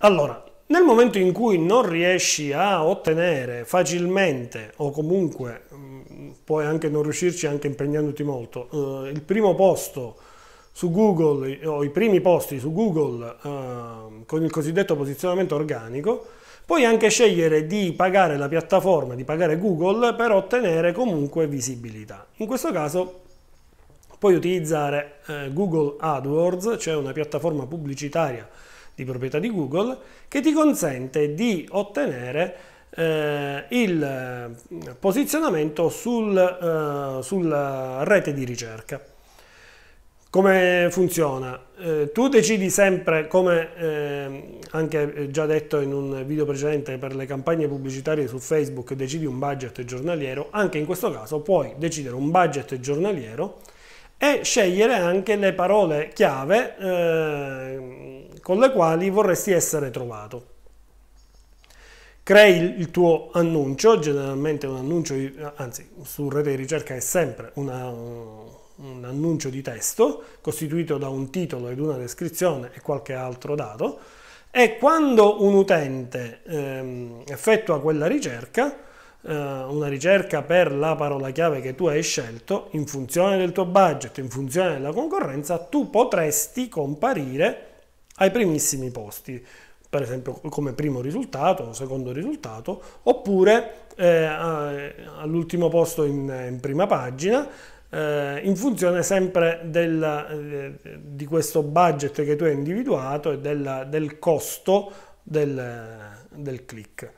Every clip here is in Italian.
Allora, nel momento in cui non riesci a ottenere facilmente o comunque mm, puoi anche non riuscirci anche impegnandoti molto, eh, il primo posto su Google o i primi posti su Google eh, con il cosiddetto posizionamento organico, puoi anche scegliere di pagare la piattaforma, di pagare Google per ottenere comunque visibilità. In questo caso puoi utilizzare eh, Google AdWords, cioè una piattaforma pubblicitaria di proprietà di Google che ti consente di ottenere eh, il eh, posizionamento sul, eh, sulla rete di ricerca. Come funziona? Eh, tu decidi sempre, come eh, anche eh, già detto in un video precedente per le campagne pubblicitarie su Facebook, decidi un budget giornaliero, anche in questo caso puoi decidere un budget giornaliero e scegliere anche le parole chiave eh, con le quali vorresti essere trovato. Crei il tuo annuncio, generalmente un annuncio, anzi su rete di ricerca è sempre una, un annuncio di testo costituito da un titolo ed una descrizione e qualche altro dato e quando un utente ehm, effettua quella ricerca, eh, una ricerca per la parola chiave che tu hai scelto, in funzione del tuo budget, in funzione della concorrenza, tu potresti comparire ai primissimi posti, per esempio come primo risultato, secondo risultato, oppure eh, all'ultimo posto in, in prima pagina, eh, in funzione sempre del, eh, di questo budget che tu hai individuato e del, del costo del, del click.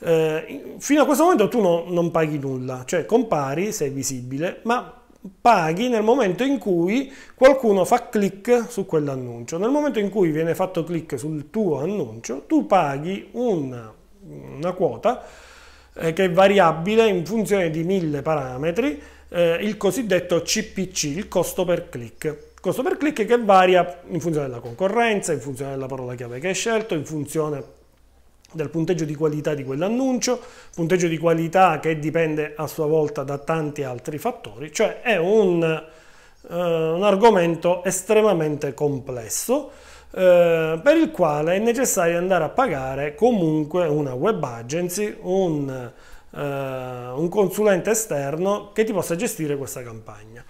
Eh, fino a questo momento tu no, non paghi nulla, cioè compari, sei visibile, ma paghi nel momento in cui qualcuno fa clic su quell'annuncio. Nel momento in cui viene fatto clic sul tuo annuncio, tu paghi una, una quota eh, che è variabile in funzione di mille parametri, eh, il cosiddetto CPC, il costo per click costo per click che varia in funzione della concorrenza, in funzione della parola chiave che hai scelto, in funzione del punteggio di qualità di quell'annuncio, punteggio di qualità che dipende a sua volta da tanti altri fattori, cioè è un, eh, un argomento estremamente complesso eh, per il quale è necessario andare a pagare comunque una web agency, un, eh, un consulente esterno che ti possa gestire questa campagna.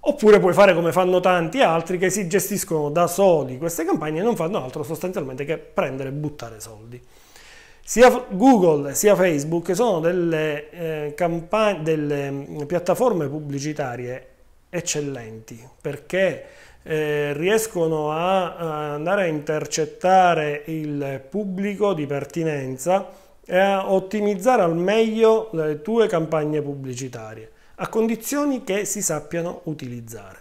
Oppure puoi fare come fanno tanti altri che si gestiscono da soli queste campagne e non fanno altro sostanzialmente che prendere e buttare soldi. Sia Google sia Facebook sono delle, eh, campagne, delle mm, piattaforme pubblicitarie eccellenti perché eh, riescono a, a, andare a intercettare il pubblico di pertinenza e a ottimizzare al meglio le tue campagne pubblicitarie, a condizioni che si sappiano utilizzare.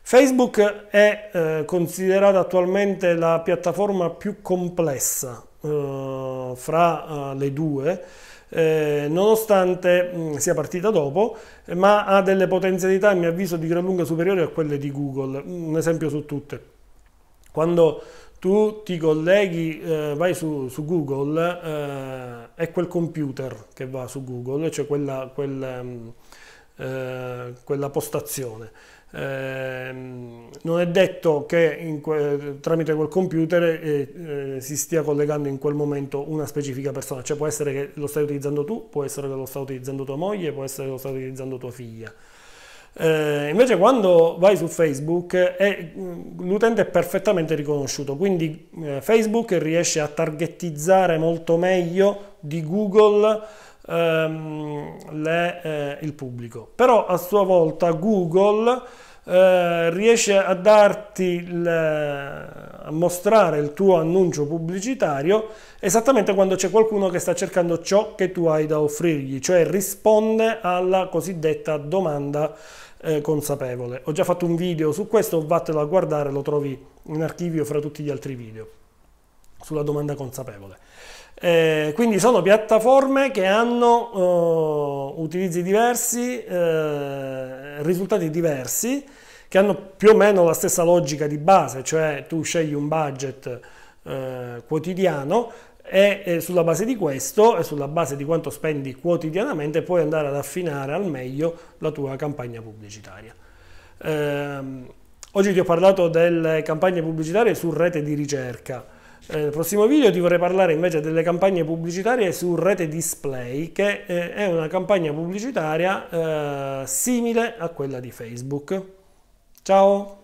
Facebook è eh, considerata attualmente la piattaforma più complessa eh, fra eh, le due, eh, nonostante mm, sia partita dopo, eh, ma ha delle potenzialità a mio avviso di gran lunga superiori a quelle di Google, un esempio su tutte. Quando tu ti colleghi, eh, vai su, su Google, eh, è quel computer che va su Google, cioè quella, quel, um, eh, quella postazione. Eh, non è detto che que tramite quel computer eh, eh, si stia collegando in quel momento una specifica persona, cioè può essere che lo stai utilizzando tu, può essere che lo sta utilizzando tua moglie, può essere che lo sta utilizzando tua figlia. Eh, invece quando vai su Facebook eh, l'utente è perfettamente riconosciuto, quindi eh, Facebook riesce a targettizzare molto meglio di Google ehm, le, eh, il pubblico. Però a sua volta Google eh, riesce a darti, il, eh, a mostrare il tuo annuncio pubblicitario esattamente quando c'è qualcuno che sta cercando ciò che tu hai da offrirgli, cioè risponde alla cosiddetta domanda eh, consapevole. Ho già fatto un video su questo, vattelo a guardare, lo trovi in archivio fra tutti gli altri video sulla domanda consapevole. Eh, quindi sono piattaforme che hanno eh, utilizzi diversi, eh, risultati diversi, che hanno più o meno la stessa logica di base, cioè tu scegli un budget eh, quotidiano e, e sulla base di questo e sulla base di quanto spendi quotidianamente puoi andare ad affinare al meglio la tua campagna pubblicitaria. Ehm, oggi ti ho parlato delle campagne pubblicitarie su rete di ricerca. Eh, nel prossimo video ti vorrei parlare invece delle campagne pubblicitarie su Rete Display, che eh, è una campagna pubblicitaria eh, simile a quella di Facebook. Ciao!